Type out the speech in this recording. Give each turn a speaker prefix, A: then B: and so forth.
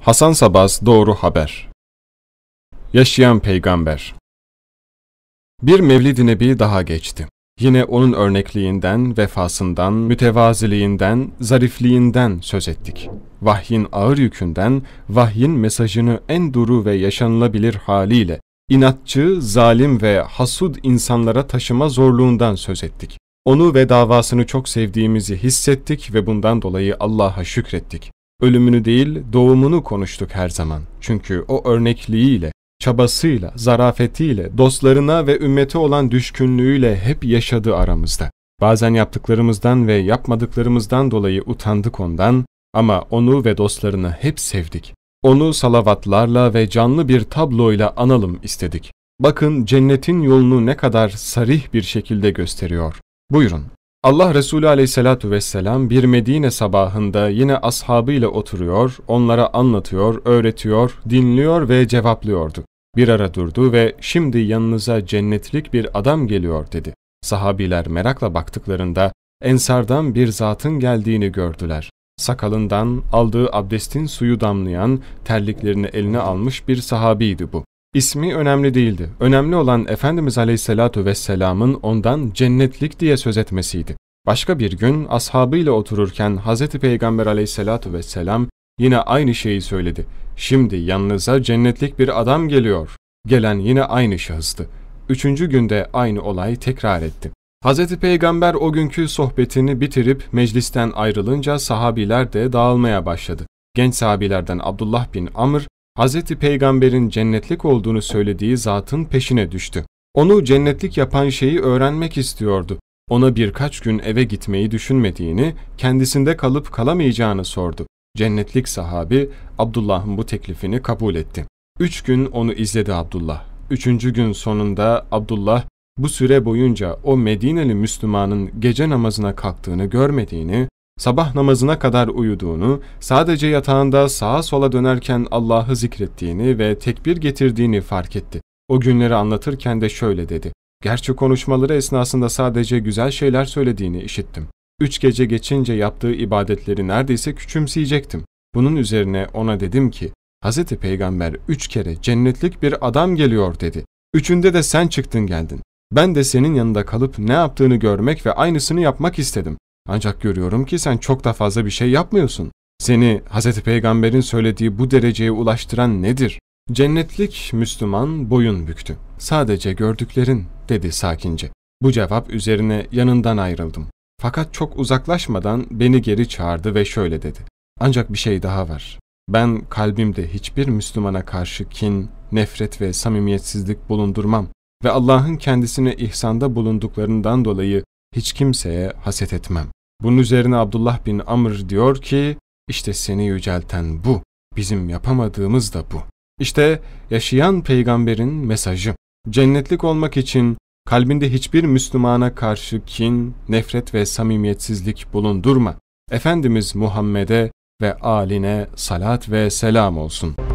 A: Hasan Sabaz Doğru Haber Yaşayan Peygamber Bir Mevlid-i Nebi daha geçti. Yine onun örnekliğinden, vefasından, mütevaziliğinden, zarifliğinden söz ettik. Vahyin ağır yükünden, vahyin mesajını en duru ve yaşanılabilir haliyle, inatçı, zalim ve hasud insanlara taşıma zorluğundan söz ettik. Onu ve davasını çok sevdiğimizi hissettik ve bundan dolayı Allah'a şükrettik ölümünü değil doğumunu konuştuk her zaman. Çünkü o örnekliğiyle, çabasıyla, zarafetiyle, dostlarına ve ümmete olan düşkünlüğüyle hep yaşadı aramızda. Bazen yaptıklarımızdan ve yapmadıklarımızdan dolayı utandık ondan ama onu ve dostlarını hep sevdik. Onu salavatlarla ve canlı bir tabloyla analım istedik. Bakın cennetin yolunu ne kadar sarih bir şekilde gösteriyor. Buyurun Allah Resulü aleyhissalatu vesselam bir Medine sabahında yine ashabıyla oturuyor, onlara anlatıyor, öğretiyor, dinliyor ve cevaplıyordu. Bir ara durdu ve şimdi yanınıza cennetlik bir adam geliyor dedi. Sahabiler merakla baktıklarında ensardan bir zatın geldiğini gördüler. Sakalından aldığı abdestin suyu damlayan terliklerini eline almış bir sahabiydi bu. İsmi önemli değildi. Önemli olan Efendimiz Aleyhisselatu Vesselam'ın ondan cennetlik diye söz etmesiydi. Başka bir gün ashabıyla otururken Hazreti Peygamber Aleyhisselatu Vesselam yine aynı şeyi söyledi. Şimdi yanınıza cennetlik bir adam geliyor. Gelen yine aynı şahıstı. Üçüncü günde aynı olay tekrar etti. Hazreti Peygamber o günkü sohbetini bitirip meclisten ayrılınca sahabiler de dağılmaya başladı. Genç sahabilerden Abdullah bin Amr, Hz. Peygamber'in cennetlik olduğunu söylediği zatın peşine düştü. Onu cennetlik yapan şeyi öğrenmek istiyordu. Ona birkaç gün eve gitmeyi düşünmediğini, kendisinde kalıp kalamayacağını sordu. Cennetlik sahabi Abdullah'ın bu teklifini kabul etti. Üç gün onu izledi Abdullah. Üçüncü gün sonunda Abdullah bu süre boyunca o Medineli Müslümanın gece namazına kalktığını görmediğini, sabah namazına kadar uyuduğunu, sadece yatağında sağa sola dönerken Allah'ı zikrettiğini ve tekbir getirdiğini fark etti. O günleri anlatırken de şöyle dedi. Gerçi konuşmaları esnasında sadece güzel şeyler söylediğini işittim. Üç gece geçince yaptığı ibadetleri neredeyse küçümseyecektim. Bunun üzerine ona dedim ki, Hz. Peygamber üç kere cennetlik bir adam geliyor dedi. Üçünde de sen çıktın geldin. Ben de senin yanında kalıp ne yaptığını görmek ve aynısını yapmak istedim. Ancak görüyorum ki sen çok da fazla bir şey yapmıyorsun. Seni Hz. Peygamber'in söylediği bu dereceye ulaştıran nedir? Cennetlik Müslüman boyun büktü. Sadece gördüklerin dedi sakince. Bu cevap üzerine yanından ayrıldım. Fakat çok uzaklaşmadan beni geri çağırdı ve şöyle dedi. Ancak bir şey daha var. Ben kalbimde hiçbir Müslümana karşı kin, nefret ve samimiyetsizlik bulundurmam ve Allah'ın kendisine ihsanda bulunduklarından dolayı hiç kimseye haset etmem. Bunun üzerine Abdullah bin Amr diyor ki, işte seni yücelten bu, bizim yapamadığımız da bu. İşte yaşayan peygamberin mesajı. Cennetlik olmak için kalbinde hiçbir Müslümana karşı kin, nefret ve samimiyetsizlik bulundurma. Efendimiz Muhammed'e ve aline salat ve selam olsun.''